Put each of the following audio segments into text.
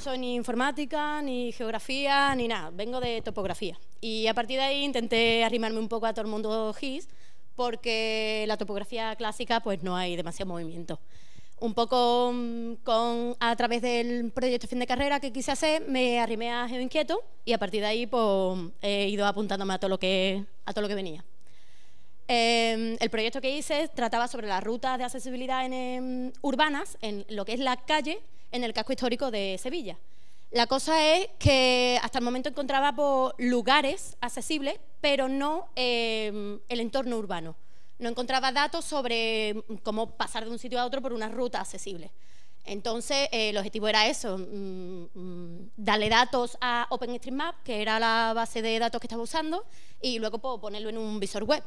no soy ni informática, ni geografía, ni nada, vengo de topografía. Y a partir de ahí intenté arrimarme un poco a todo el mundo GIS, porque la topografía clásica pues no hay demasiado movimiento. Un poco mm, con, a través del proyecto fin de carrera que quise hacer, me arrimé a Geoinquieto y a partir de ahí pues, he ido apuntándome a todo lo que, a todo lo que venía. Em, el proyecto que hice trataba sobre las rutas de accesibilidad en, em, urbanas, en lo que es la calle, en el casco histórico de Sevilla. La cosa es que hasta el momento encontraba lugares accesibles, pero no em, el entorno urbano. No encontraba datos sobre mm, cómo pasar de un sitio a otro por una ruta accesible. Entonces, eh, el objetivo era eso, mm, mm, darle datos a OpenStreetMap, que era la base de datos que estaba usando, y luego puedo ponerlo en un visor web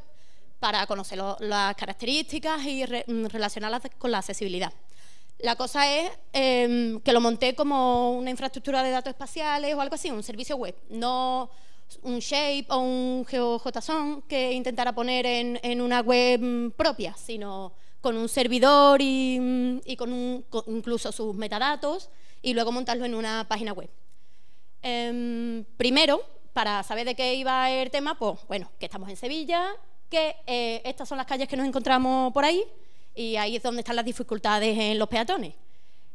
para conocer las características y relacionarlas con la accesibilidad. La cosa es em, que lo monté como una infraestructura de datos espaciales o algo así, un servicio web, no un shape o un GeoJSON que intentara poner en, una web propia, sino con un servidor y, con, incluso sus metadatos y luego montarlo en una página web. Em, primero, para saber de qué iba el tema, pues bueno, que estamos en Sevilla, que eh, estas son las calles que nos encontramos por ahí, y ahí es donde están las dificultades en los peatones.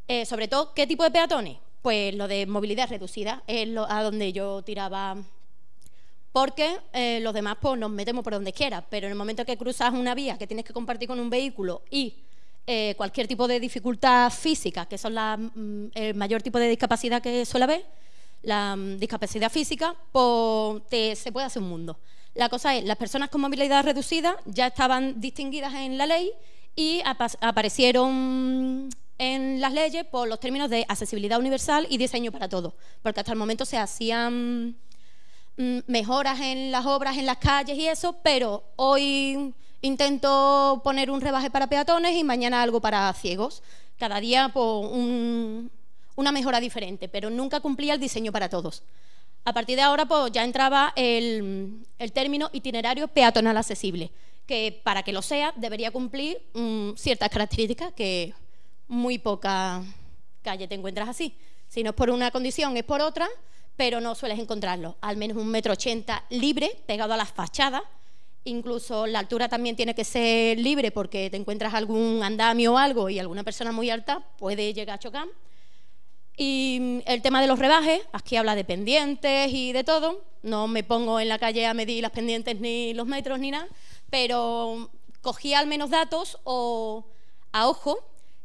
Eh, sobre todo, ¿qué tipo de peatones? Pues lo de movilidad reducida, es lo, a donde yo tiraba porque eh, los demás pues, nos metemos por donde quieras, pero en el momento que cruzas una vía que tienes que compartir con un vehículo y eh, cualquier tipo de dificultad física, que son mm, el mayor tipo de discapacidad que suele haber, la mm, discapacidad física, pues se puede hacer un mundo. La cosa es, las personas con movilidad reducida ya estaban distinguidas en la ley y aparecieron en las leyes por los términos de accesibilidad universal y diseño para todos, porque hasta el momento se hacían mm, mejoras en las obras, en las calles y eso, pero hoy intento poner un rebaje para peatones y mañana algo para ciegos. Cada día por pues, una mejora diferente, pero nunca cumplía el diseño para todos. A partir de ahora pues, ya entraba el término itinerario peatonal accesible que para que lo sea debería cumplir mm, ciertas características que muy poca calle te encuentras así. Si no es por una condición, es por otra, pero no sueles encontrarlo. Al menos un metro ochenta libre, pegado a las fachadas. Incluso la altura también tiene que ser libre porque te encuentras algún andamio o algo y alguna persona muy alta puede llegar a chocar. Y mm, el tema de los rebajes, aquí habla de pendientes y de todo. No me pongo en la calle a medir las pendientes ni los metros ni nada, pero cogía al menos datos o a ojo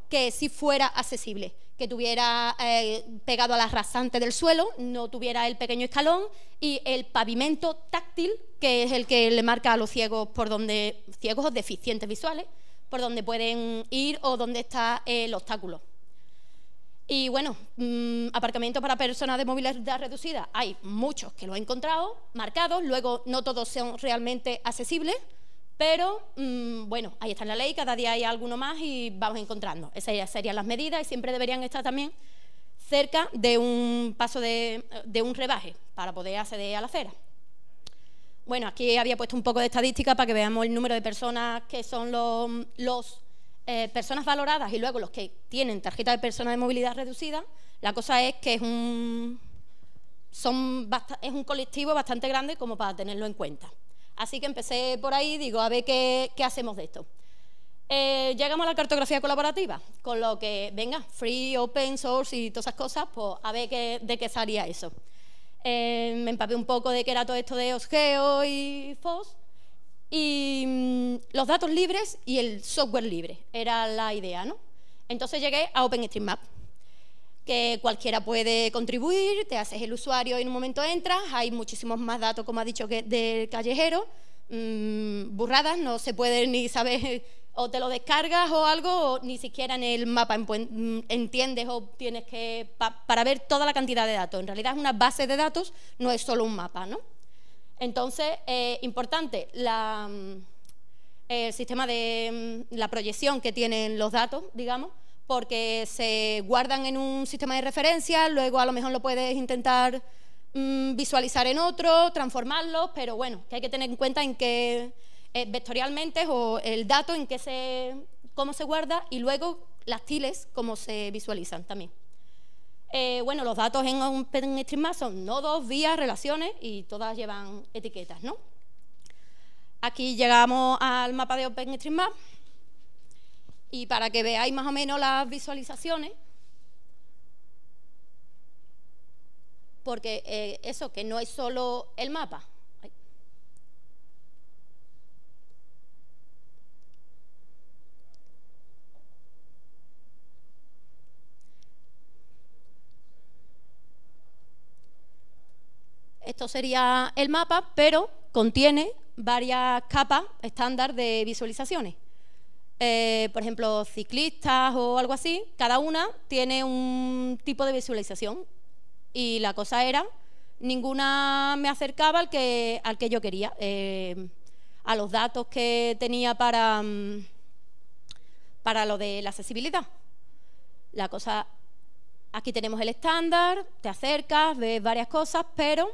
que sí fuera accesible, que tuviera eh, pegado a la rasante del suelo, no tuviera el pequeño escalón y el pavimento táctil, que es el que le marca a los ciegos por donde ciegos o deficientes visuales, por donde pueden ir o donde está el obstáculo. Y bueno, mm, aparcamiento para personas de movilidad reducida, hay muchos que lo he encontrado marcados, luego no todos son realmente accesibles. Pero mm, bueno, ahí está la ley, cada día hay alguno más y vamos encontrando. Esas serían las medidas y siempre deberían estar también cerca de un paso de, un rebaje para poder acceder a la acera. Bueno, aquí había puesto un poco de estadística para que veamos el número de personas que son los, eh, personas valoradas y luego los que tienen tarjeta de personas de movilidad reducida. La cosa es que es un, es un colectivo bastante grande como para tenerlo en cuenta. Así que empecé por ahí, digo, a ver qué, hacemos de esto. Eh, llegamos a la cartografía colaborativa, con lo que, venga, free, open source y todas esas cosas, pues a ver de qué salía eso. Eh, me empapé un poco de qué era todo esto de OSGEO y FOSS. Y mm, los datos libres y el software libre, era la idea, ¿no? Entonces llegué a OpenStreetMap que cualquiera puede contribuir, te haces el usuario y en un momento entras, hay muchísimos más datos, como ha dicho, que del callejero, mm, burradas, no se puede ni saber, o te lo descargas o algo, ni siquiera en el mapa mm, entiendes o tienes que, para ver toda la cantidad de datos, en realidad es una base de datos, no es solo un mapa, ¿no? Entonces, eh, importante, mm, el sistema de la proyección que tienen los datos, digamos, porque se guardan en un sistema de referencia, luego a lo mejor lo puedes intentar mm, visualizar en otro, transformarlos, pero bueno, que hay que tener en cuenta en qué eh, vectorialmente o el dato en qué se cómo se guarda y luego las tiles cómo se visualizan también. Eh, bueno, los datos en OpenStreetMap son nodos, vías, relaciones y todas llevan etiquetas, ¿no? Aquí llegamos al mapa de OpenStreetMap. Y para que veáis más o menos las visualizaciones, porque eh, eso que no es solo el mapa. Esto sería el mapa, pero contiene varias capas estándar de visualizaciones. Eh, por ejemplo, ciclistas o algo así, cada una tiene un tipo de visualización. Y la cosa era, ninguna me acercaba al que, yo quería, eh, a los datos que tenía para, mm, para lo de la accesibilidad. La cosa, aquí tenemos el estándar, te acercas, ves varias cosas, pero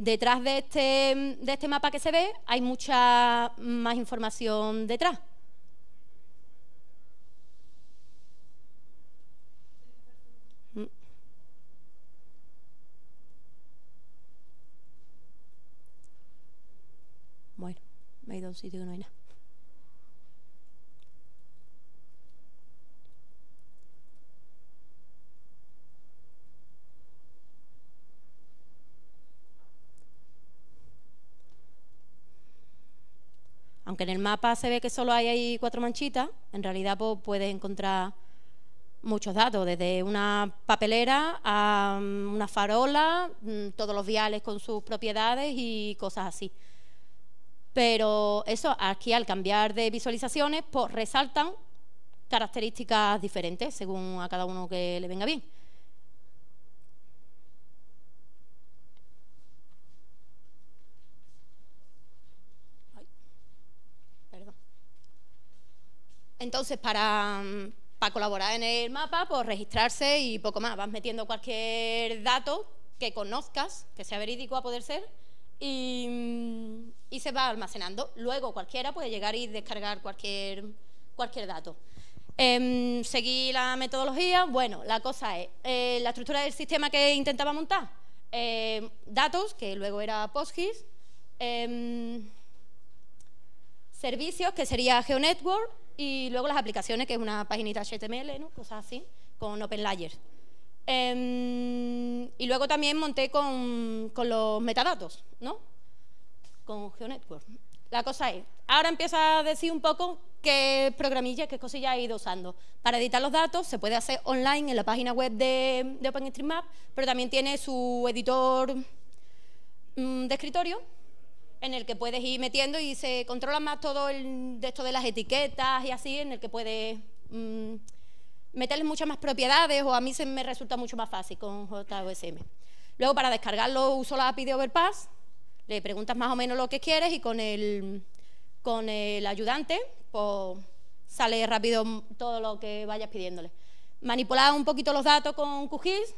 Detrás este, de este, mapa que se ve hay mucha más información detrás. Mm. Bueno, me he ido a un sitio que no hay nada. en el mapa se ve que solo hay ahí cuatro manchitas, en realidad pues, puedes encontrar muchos datos, desde una papelera a mm, una farola, mm, todos los viales con sus propiedades y cosas así. Pero eso aquí al cambiar de visualizaciones, pues resaltan características diferentes según a cada uno que le venga bien. Entonces, para, mm, colaborar en el mapa, pues registrarse y poco más. Vas metiendo cualquier dato que conozcas, que sea verídico a poder ser, y, mm, se va almacenando. Luego cualquiera puede llegar y descargar cualquier, cualquier dato. Em, seguí la metodología. Bueno, la cosa es, eh, la estructura del sistema que intentaba montar, em, datos, que luego era PostGIS, em, servicios, que sería GeoNetwork, y luego las aplicaciones, que es una paginita HTML, cosas así, con OpenLayer. Em, y luego también monté con, los metadatos, ¿no? Con GeoNetwork. La cosa es, ahora empieza a decir un poco qué programillas, qué cosillas he ido usando. Para editar los datos se puede hacer online en la página web de, OpenStreetMap, pero también tiene su editor mm, de escritorio, en el que puedes ir metiendo y se controla más todo el de esto de las etiquetas y así, en el que puedes mm, meterle muchas más propiedades o a mí se me resulta mucho más fácil con JOSM. Luego para descargarlo uso la API de Overpass, le preguntas más o menos lo que quieres y con el, con el ayudante pues, sale rápido todo lo que vayas pidiéndole. Manipular un poquito los datos con QGIS,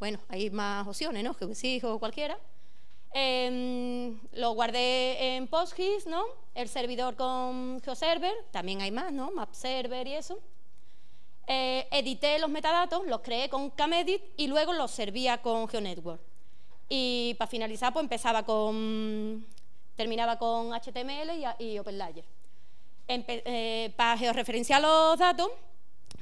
bueno, hay más opciones, ¿no? QGIS o cualquiera. Em, lo guardé en PostGIS, ¿no? El servidor con GeoServer, también hay más, ¿no? MapServer y eso. Eh, edité los metadatos, los creé con CamEdit y luego los servía con GeoNetwork. Y para finalizar, pues empezaba con, terminaba con HTML y, y OpenLayer. Eh, para georreferenciar los datos,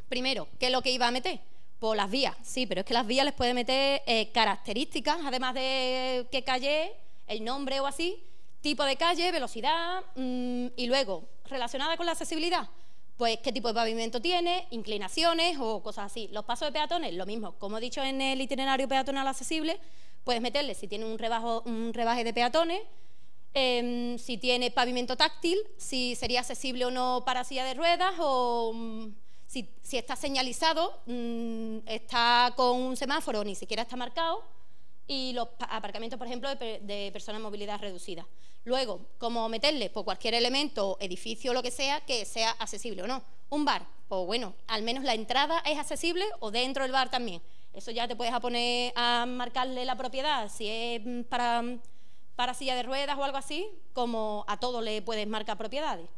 primero, ¿qué es lo que iba a meter? Por las vías, sí, pero es que las vías les puede meter eh, características, además de qué calle, el nombre o así, tipo de calle, velocidad, mm, y luego, relacionada con la accesibilidad, pues qué tipo de pavimento tiene, inclinaciones o cosas así. Los pasos de peatones, lo mismo, como he dicho en el itinerario peatonal accesible, puedes meterle si tiene un, rebajo, un rebaje de peatones, em, si tiene pavimento táctil, si sería accesible o no para silla de ruedas o... Mm, si, está señalizado, mm, está con un semáforo, ni siquiera está marcado, y los aparcamientos, por ejemplo, de, personas con movilidad reducida. Luego, ¿cómo meterle? por pues, cualquier elemento, edificio, lo que sea, que sea accesible o no. Un bar, o pues, bueno, al menos la entrada es accesible o dentro del bar también. Eso ya te puedes poner a marcarle la propiedad, si es mm, para, para silla de ruedas o algo así, como a todo le puedes marcar propiedades.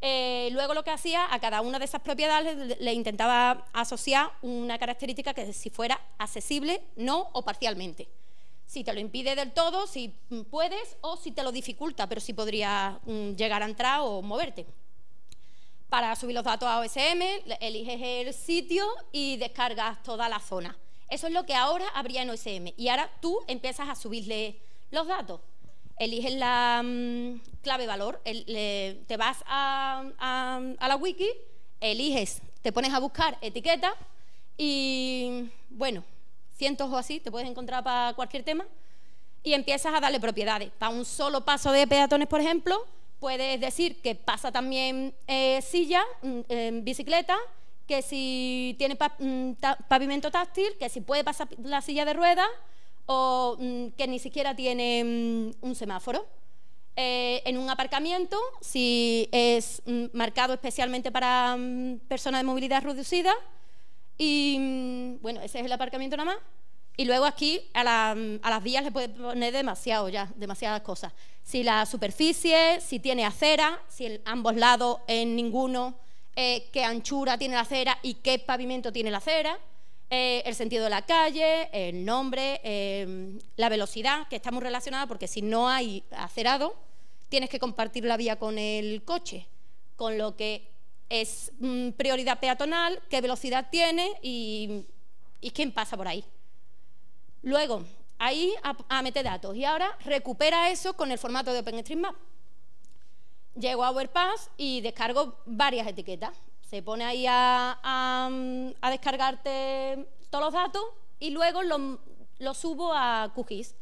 Eh, luego lo que hacía, a cada una de esas propiedades le intentaba asociar una característica que si fuera accesible, no o parcialmente. Si te lo impide del todo, si puedes o si te lo dificulta, pero si podría mm, llegar a entrar o moverte. Para subir los datos a OSM, eliges el sitio y descargas toda la zona. Eso es lo que ahora habría en OSM. Y ahora tú empiezas a subirle los datos eliges la mm, clave valor, te vas a, la wiki, eliges, te pones a buscar etiqueta y, bueno, cientos o así, te puedes encontrar para cualquier tema y empiezas a darle propiedades. Para un solo paso de peatones, por ejemplo, puedes decir que pasa también eh, silla, mm, em, bicicleta, que si tiene mm, pavimento táctil, que si puede pasar la silla de ruedas, o mm, que ni siquiera tiene mm, un semáforo. Eh, en un aparcamiento, si es mm, marcado especialmente para personas de movilidad reducida, y bueno, ese es el aparcamiento nada más. Y luego aquí a, las vías le puede poner demasiado ya, demasiadas cosas. Si la superficie, si tiene acera, si en ambos lados en ninguno, eh, qué anchura tiene la acera y qué pavimento tiene la acera. Eh, el sentido de la calle, el nombre, em, la velocidad, que está muy relacionada porque si no hay acerado, tienes que compartir la vía con el coche, con lo que es mm, prioridad peatonal, qué velocidad tiene y, quién pasa por ahí. Luego, ahí a, datos y ahora recupera eso con el formato de OpenStreetMap. Llego a Overpass y descargo varias etiquetas se pone ahí mm, a, descargarte todos los datos y luego los lo subo a QGIS.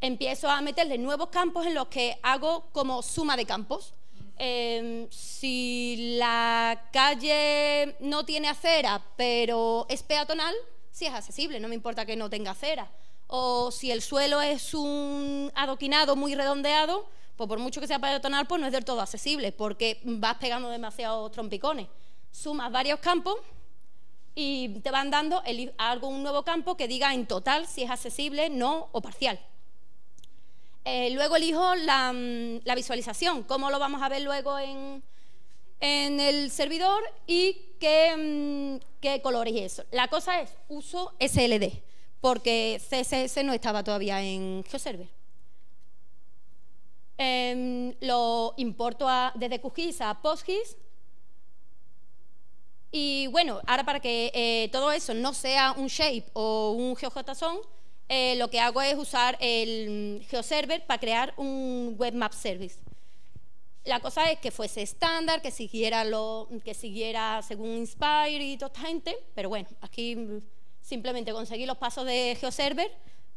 Empiezo a meterle nuevos campos en los que hago como suma de campos. Em, si la calle no tiene acera, pero es peatonal, sí es accesible, no me importa que no tenga acera. O si el suelo es un adoquinado muy redondeado, pues por mucho que sea para detonar, pues no es del todo accesible, porque vas pegando demasiados trompicones. Sumas varios campos y te van dando un algún nuevo campo que diga en total si es accesible, no o parcial. Eh, luego elijo mm, la, visualización, cómo lo vamos a ver luego en, el servidor y qué, mm, qué, colores y eso. La cosa es, uso SLD, porque CSS no estaba todavía en GeoServer. Em, lo importo desde QGIS a PostGIS. Y bueno, ahora para que eh, todo eso no sea un shape o un GeoJSON, eh, lo que hago es usar el GeoServer para crear un Web Map Service. La cosa es que fuese estándar, que siguiera, lo, que siguiera según Inspire y toda esta gente, pero bueno, aquí simplemente conseguí los pasos de GeoServer,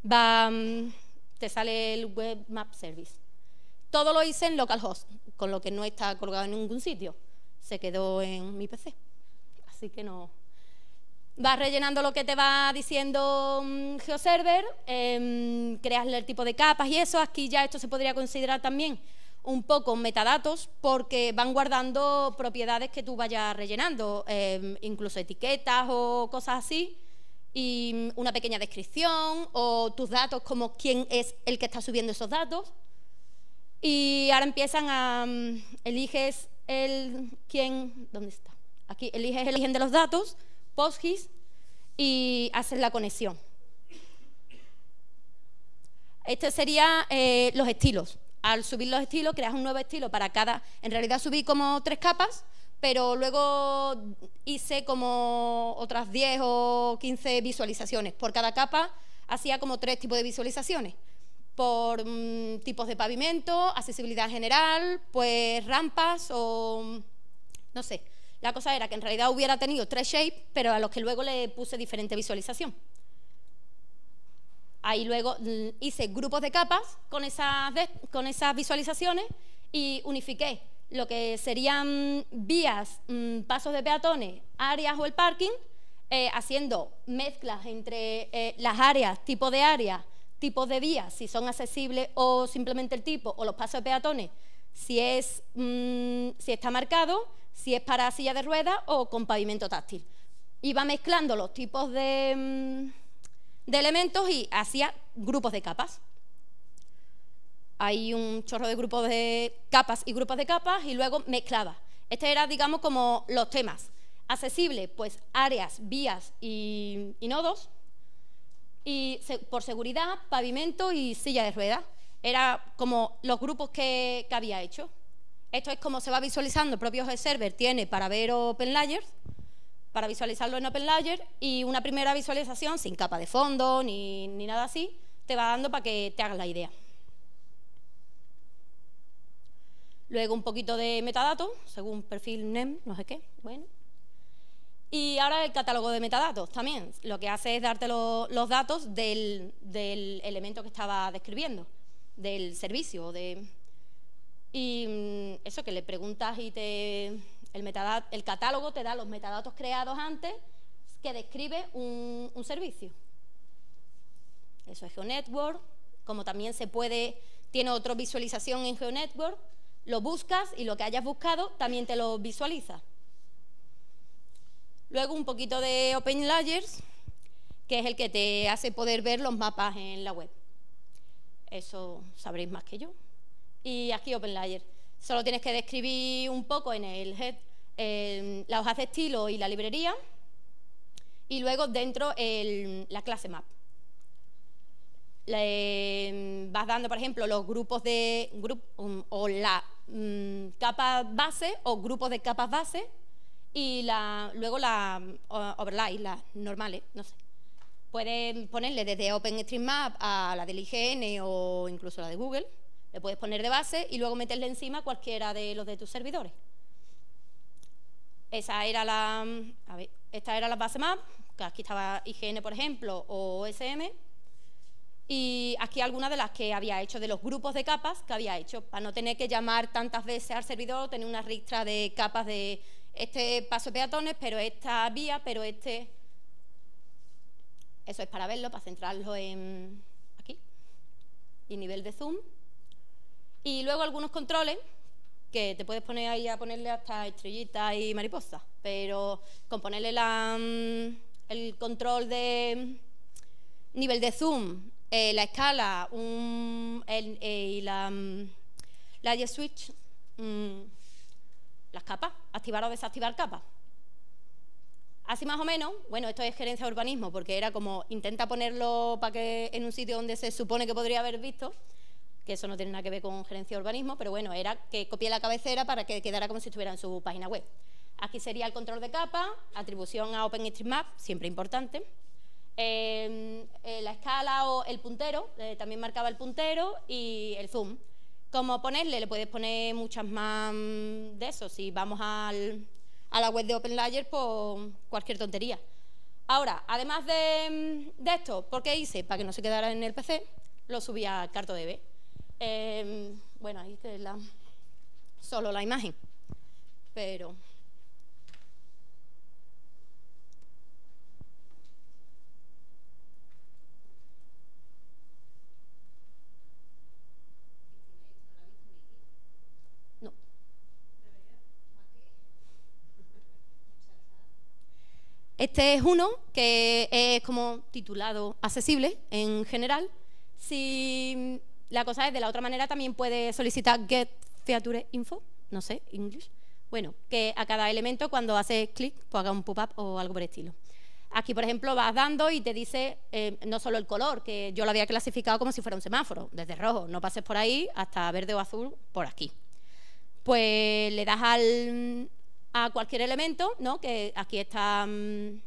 va, mm, te sale el Web Map Service todo lo hice en localhost, con lo que no está colgado en ningún sitio. Se quedó en mi PC. Así que no. Vas rellenando lo que te va diciendo mm, GeoServer, eh, creas el tipo de capas y eso. Aquí ya esto se podría considerar también un poco metadatos porque van guardando propiedades que tú vayas rellenando, em, incluso etiquetas o cosas así, y mm, una pequeña descripción o tus datos como quién es el que está subiendo esos datos. Y ahora empiezan a, mm, eliges el, ¿quién? ¿Dónde está? Aquí, eliges eligen de los datos, PostGIS, y haces la conexión. Este sería eh, los estilos. Al subir los estilos, creas un nuevo estilo para cada, en realidad subí como tres capas, pero luego hice como otras 10 o 15 visualizaciones. Por cada capa hacía como tres tipos de visualizaciones por mm, tipos de pavimento, accesibilidad general, pues rampas o no sé. La cosa era que en realidad hubiera tenido tres shapes, pero a los que luego le puse diferente visualización. Ahí luego mm, hice grupos de capas con esas, con esas visualizaciones y unifiqué lo que serían vías, mm, pasos de peatones, áreas o el parking, eh, haciendo mezclas entre eh, las áreas, tipo de áreas, tipos de vías, si son accesibles o simplemente el tipo, o los pasos de peatones, si, es, mm, si está marcado, si es para silla de ruedas o con pavimento táctil. Iba mezclando los tipos de, mm, elementos y hacía grupos de capas. Hay un chorro de grupos de capas y grupos de capas y luego mezclaba. Este era, digamos, como los temas. Accesible, pues áreas, vías y nodos y por seguridad, pavimento y silla de ruedas. Era como los grupos que, había hecho. Esto es como se va visualizando, el propio server tiene para ver OpenLayers, para visualizarlo en Open y una primera visualización sin capa de fondo ni, ni nada así, te va dando para que te hagas la idea. Luego un poquito de metadatos, según perfil NEM, no sé qué, bueno. Y ahora el catálogo de metadatos también. Lo que hace es darte los datos del, elemento que estaba describiendo, del servicio. De, y mm, eso que le preguntas y te, el, el catálogo te da los metadatos creados antes que describe un, un servicio. Eso es GeoNetwork, como también se puede, tiene otra visualización en GeoNetwork, lo buscas y lo que hayas buscado también te lo visualiza. Luego un poquito de Open Layers, que es el que te hace poder ver los mapas en la web. Eso sabréis más que yo. Y aquí Open Solo tienes que describir un poco en el head em, la hoja de estilo y la librería y luego dentro la clase map. Em, vas dando, por ejemplo, los grupos de grupo o la mm, capa base o grupos de capas base y la, luego las overlays, las normales, no sé. Puedes ponerle desde OpenStreetMap a la del IGN o incluso la de Google, le puedes poner de base y luego meterle encima cualquiera de los de tus servidores. Esa era la, esta era la base map, que aquí estaba IGN, por ejemplo, o OSM, y aquí algunas de las que había hecho, de los grupos de capas que había hecho, para no tener que llamar tantas veces al servidor, tener una ristra de capas de, este paso de peatones, pero esta vía, pero este... Eso es para verlo, para centrarlo en aquí y nivel de zoom. Y luego algunos controles que te puedes poner ahí a ponerle hasta estrellitas y mariposas, pero con ponerle mm, el control de nivel de zoom, eh, la escala un, eh, y la, mm, la switch, mm, las capas, activar o desactivar capas. Así más o menos, bueno, esto es gerencia de urbanismo, porque era como intenta ponerlo para que en un sitio donde se supone que podría haber visto, que eso no tiene nada que ver con gerencia de urbanismo, pero bueno, era que copié la cabecera para que quedara como si estuviera en su página web. Aquí sería el control de capa, atribución a OpenStreetMap, siempre importante. Em, eh, la escala o el puntero, eh, también marcaba el puntero y el zoom cómo ponerle, le puedes poner muchas más mm, de eso. Si vamos al, a la web de OpenLayer, pues cualquier tontería. Ahora, además de, mm, esto, ¿por qué hice? Para que no se quedara en el PC, lo subí a CartoDB. Eh, em, bueno, ahí está solo la imagen, pero... Este es uno que es como titulado accesible en general. Si la cosa es de la otra manera, también puede solicitar get feature info, no sé, English. Bueno, que a cada elemento cuando haces clic, pues haga un pop-up o algo por el estilo. Aquí, por ejemplo, vas dando y te dice eh, no solo el color, que yo lo había clasificado como si fuera un semáforo, desde rojo, no pases por ahí hasta verde o azul, por aquí. Pues le das al, a cualquier elemento, ¿no? que aquí están mm,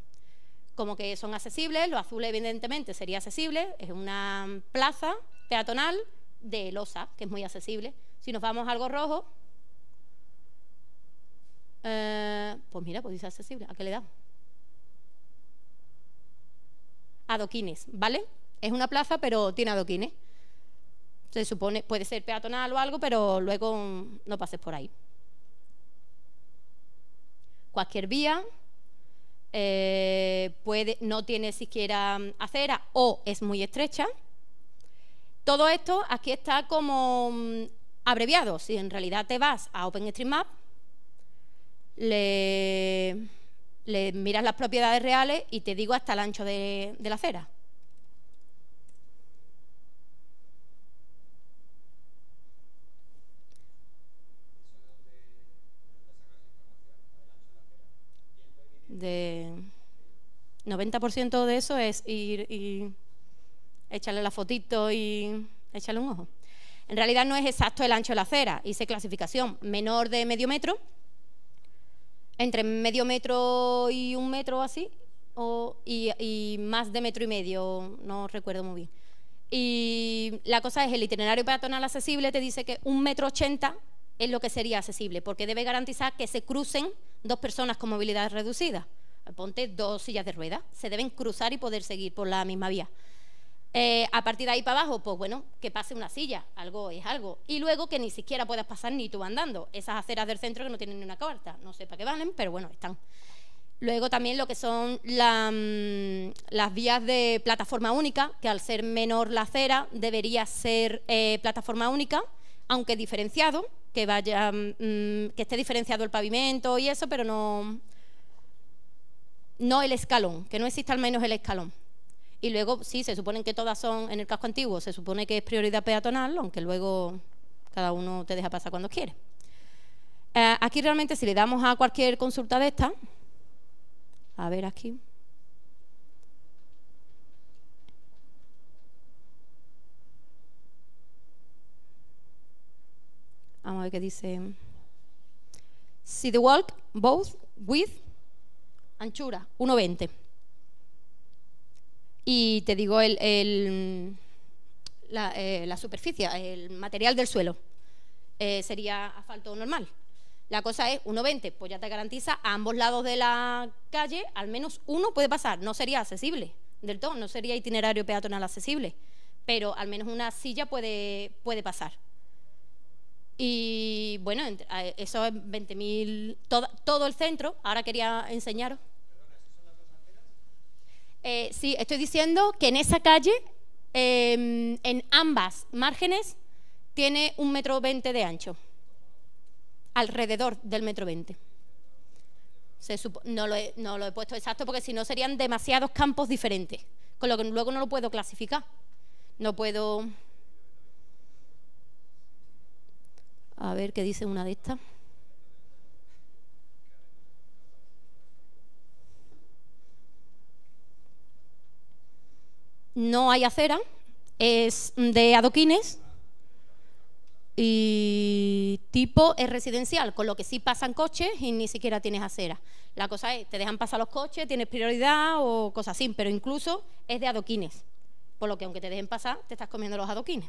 como que son accesibles, lo azul evidentemente sería accesible, es una plaza peatonal de losa, que es muy accesible. Si nos vamos a algo rojo, eh, pues mira, pues dice accesible, ¿a qué le da? Adoquines, ¿vale? Es una plaza, pero tiene adoquines. Se supone, puede ser peatonal o algo, pero luego no pases por ahí cualquier vía, eh, puede, no tiene siquiera mm, acera o es muy estrecha. Todo esto aquí está como mm, abreviado. Si en realidad te vas a OpenStreetMap, le, le miras las propiedades reales y te digo hasta el ancho de la acera. de 90% de eso es ir y echarle la fotito y echarle un ojo. En realidad no es exacto el ancho de la acera, hice clasificación menor de medio metro, entre medio metro y un metro así, o, y, y más de metro y medio, no recuerdo muy bien. Y la cosa es, el itinerario peatonal accesible te dice que un metro ochenta es lo que sería accesible, porque debe garantizar que se crucen dos personas con movilidad reducida. Ponte dos sillas de ruedas, se deben cruzar y poder seguir por la misma vía. Eh, a partir de ahí para abajo, pues bueno, que pase una silla, algo es algo. Y luego que ni siquiera puedas pasar ni tú andando. Esas aceras del centro que no tienen ni una carta, no sé para qué valen, pero bueno, están. Luego también lo que son mm, las vías de plataforma única, que al ser menor la acera debería ser eh, plataforma única, aunque diferenciado que vaya, mm, que esté diferenciado el pavimento y eso, pero no, no el escalón, que no exista al menos el escalón. Y luego, sí, se supone que todas son en el casco antiguo, se supone que es prioridad peatonal, aunque luego cada uno te deja pasar cuando quiere. Eh, aquí realmente si le damos a cualquier consulta de esta, a ver aquí. que dice. See the walk both with anchura, 1.20. Y te digo el, eh, la, superficie, el material del suelo. Eh, sería asfalto normal. La cosa es 1,20, pues ya te garantiza a ambos lados de la calle al menos uno puede pasar. No sería accesible del todo, no sería itinerario peatonal accesible, pero al menos una silla puede, puede pasar. Y bueno, eso es 20.000, todo, el centro. Ahora quería enseñaros. Eh, sí, estoy diciendo que en esa calle, em, en ambas márgenes, tiene un metro veinte de ancho, alrededor del metro veinte. No, no, lo he, puesto exacto porque si no serían demasiados campos diferentes, con lo que luego no lo puedo clasificar. No puedo... A ver qué dice una de estas. No hay acera, es de adoquines y tipo es residencial, con lo que sí pasan coches y ni siquiera tienes acera. La cosa es, te dejan pasar los coches, tienes prioridad o cosas así, pero incluso es de adoquines, por lo que aunque te dejen pasar, te estás comiendo los adoquines.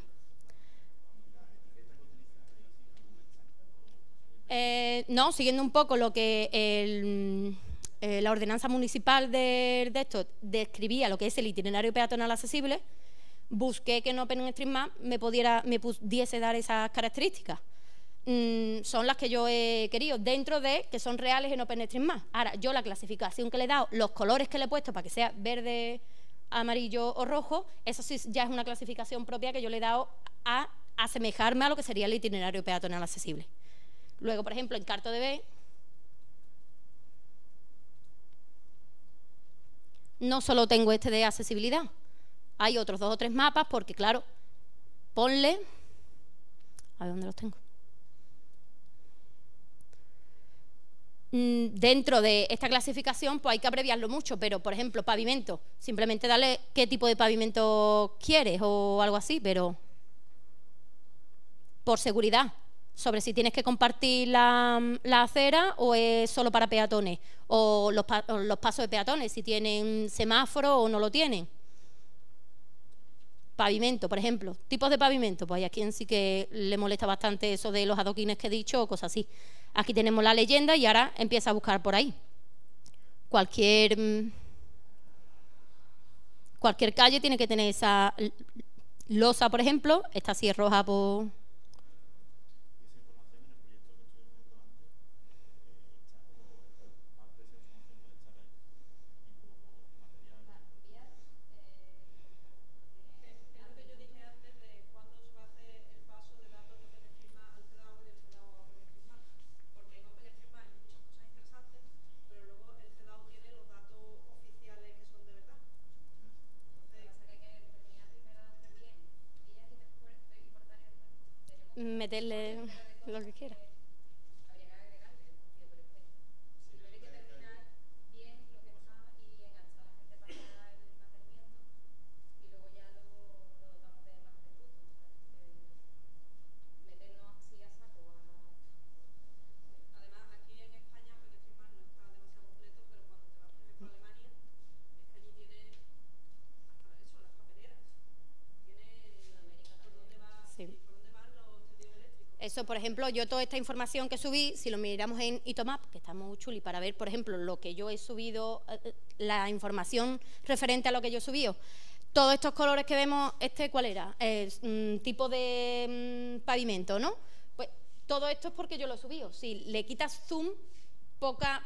Eh, no, siguiendo un poco lo que eh, la ordenanza municipal de, esto describía, lo que es el itinerario peatonal accesible, busqué que en OpenStreetMap me, pudiera, me pudiese dar esas características. Mm, son las que yo he querido, dentro de que son reales en OpenStreetMap. Ahora, yo la clasificación que le he dado, los colores que le he puesto para que sea verde, amarillo o rojo, eso sí ya es una clasificación propia que yo le he dado a asemejarme a lo que sería el itinerario peatonal accesible. Luego, por ejemplo, en B, no solo tengo este de accesibilidad, hay otros dos o tres mapas porque, claro, ponle... A ver dónde los tengo. Mm, dentro de esta clasificación, pues hay que abreviarlo mucho, pero por ejemplo, pavimento, simplemente dale qué tipo de pavimento quieres o algo así, pero por seguridad, sobre si tienes que compartir la, acera o es solo para peatones, o los, pasos de peatones, si tienen semáforo o no lo tienen. Pavimento, por ejemplo, tipos de pavimento, pues hay a quien sí que le molesta bastante eso de los adoquines que he dicho o cosas así. Aquí tenemos la leyenda y ahora empieza a buscar por ahí. Cualquier, mm, cualquier calle tiene que tener esa losa, por ejemplo, esta así es roja por meterle lo que quiera. por ejemplo, yo toda esta información que subí, si lo miramos en Itomap, que está muy chuli para ver, por ejemplo, lo que yo he subido, eh, eh, la información referente a lo que yo he subido. Todos estos colores que vemos, este, ¿cuál era? Mm, tipo de mm, pavimento, ¿no? Pues todo esto es porque yo lo he subido. Si le quitas zoom, pocas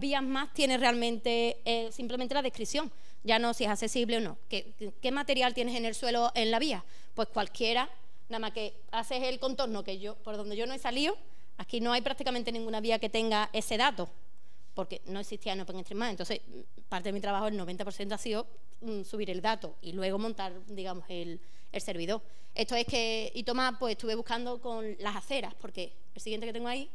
vías más tiene realmente eh, simplemente la descripción. Ya no si es accesible o no. ¿Qué material tienes en el suelo en la vía? Pues cualquiera nada más que haces el contorno que yo, por donde yo no he salido, aquí no hay prácticamente ninguna vía que tenga ese dato, porque no existía en OpenStreetMap. Entonces, parte de mi trabajo, el 90% ha sido mm, subir el dato y luego montar, digamos, el, el servidor. Esto es que, y Tomás, pues estuve buscando con las aceras, porque el siguiente que tengo ahí,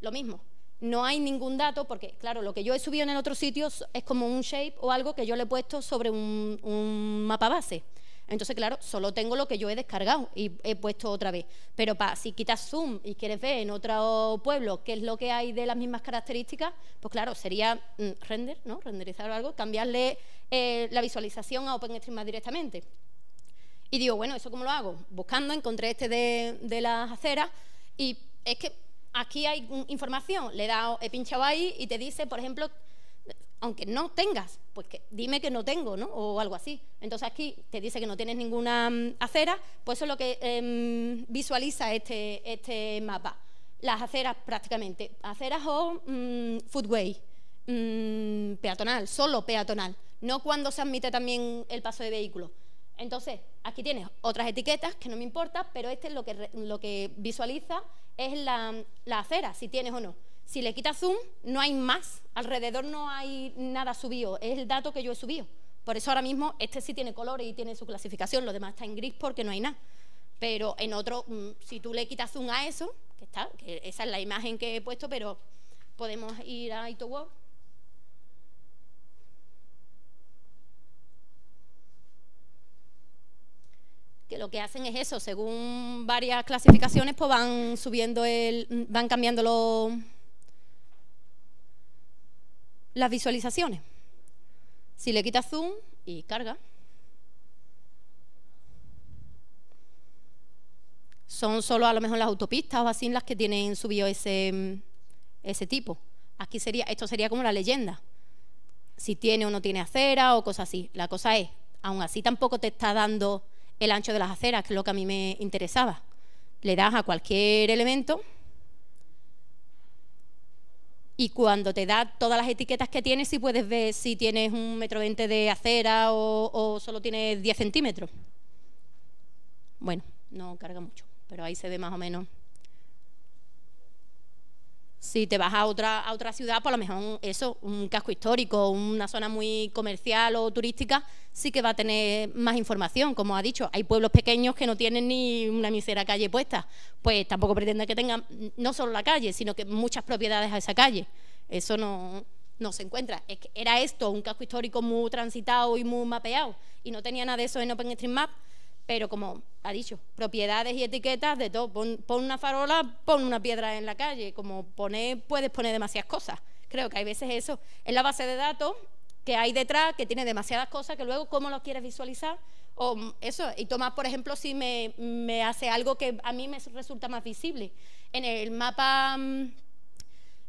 lo mismo. No hay ningún dato porque, claro, lo que yo he subido en el otro sitio es como un shape o algo que yo le he puesto sobre un, un mapa base. Entonces, claro, solo tengo lo que yo he descargado y he puesto otra vez. Pero pa, si quitas Zoom y quieres ver en otro pueblo qué es lo que hay de las mismas características, pues claro, sería mm, render, ¿no? Renderizar algo, cambiarle eh, la visualización a OpenStreetMap directamente. Y digo, bueno, ¿eso cómo lo hago? Buscando, encontré este de, las aceras y es que aquí hay información. Le he, he pinchado ahí y te dice, por ejemplo, aunque no tengas, pues dime que no tengo, ¿no? O algo así. Entonces aquí te dice que no tienes ninguna mm, acera, pues eso es lo que em, visualiza este, este, mapa. Las aceras prácticamente, aceras o mm, footway, mm, peatonal, solo peatonal, no cuando se admite también el paso de vehículos. Entonces, aquí tienes otras etiquetas que no me importa, pero este es lo que, lo que visualiza es la acera, si tienes o no. Si le quitas zoom, no hay más. Alrededor no hay nada subido. Es el dato que yo he subido. Por eso ahora mismo este sí tiene colores y tiene su clasificación. Lo demás está en gris porque no hay nada. Pero en otro, mm, si tú le quitas zoom a eso, que está, esa es la imagen que he puesto, pero podemos ir a ItoWorld. que lo que hacen es eso, según varias clasificaciones, pues van subiendo el, mm, van cambiando los las visualizaciones. Si le quitas zoom y carga, son solo a lo mejor las autopistas o así las que tienen subido ese, mm, ese tipo. Aquí sería, esto sería como la leyenda. Si tiene o no tiene acera o cosas así. La cosa es, aún así tampoco te está dando el ancho de las aceras, que es lo que a mí me interesaba. Le das a cualquier elemento y cuando te da todas las etiquetas que tienes, si puedes ver si tienes un metro veinte de acera o, o solo tienes 10 centímetros. Bueno, no carga mucho, pero ahí se ve más o menos si te vas a otra, otra ciudad, pues a lo mejor eso, un casco histórico, una zona muy comercial o turística, sí que va a tener más información. Como ha dicho, hay pueblos pequeños que no tienen ni una misera calle puesta. Pues tampoco pretende que tengan mm, no solo la calle, sino que muchas propiedades a esa calle. Eso no, se encuentra. era esto, un casco histórico muy transitado y muy mapeado, y no tenía nada de eso en OpenStreetMap pero como ha dicho, propiedades y etiquetas de todo. Pon, una farola, pon una piedra en la calle. Como pone puedes poner demasiadas cosas. Creo que hay veces eso. Es la base de datos que hay detrás, que tiene demasiadas cosas, que luego cómo lo quieres visualizar. O mm, eso, y Tomás, por ejemplo, si me, hace algo que a mí me resulta más visible. En el mapa mm,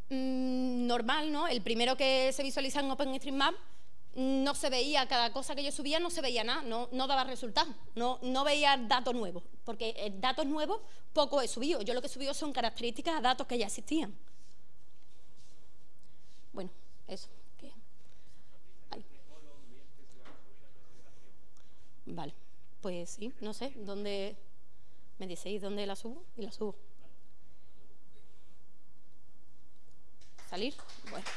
mm, normal, ¿no? El primero que se visualiza en OpenStreetMap no se veía, cada cosa que yo subía no se veía nada, no, daba resultado no, no veía datos nuevos, porque eh, datos nuevos poco he subido, yo lo que he subido son características a datos que ya existían. Bueno, eso. Vale, pues sí, no sé, ¿dónde me diceis dónde la subo? Y la subo. ¿Salir? Bueno.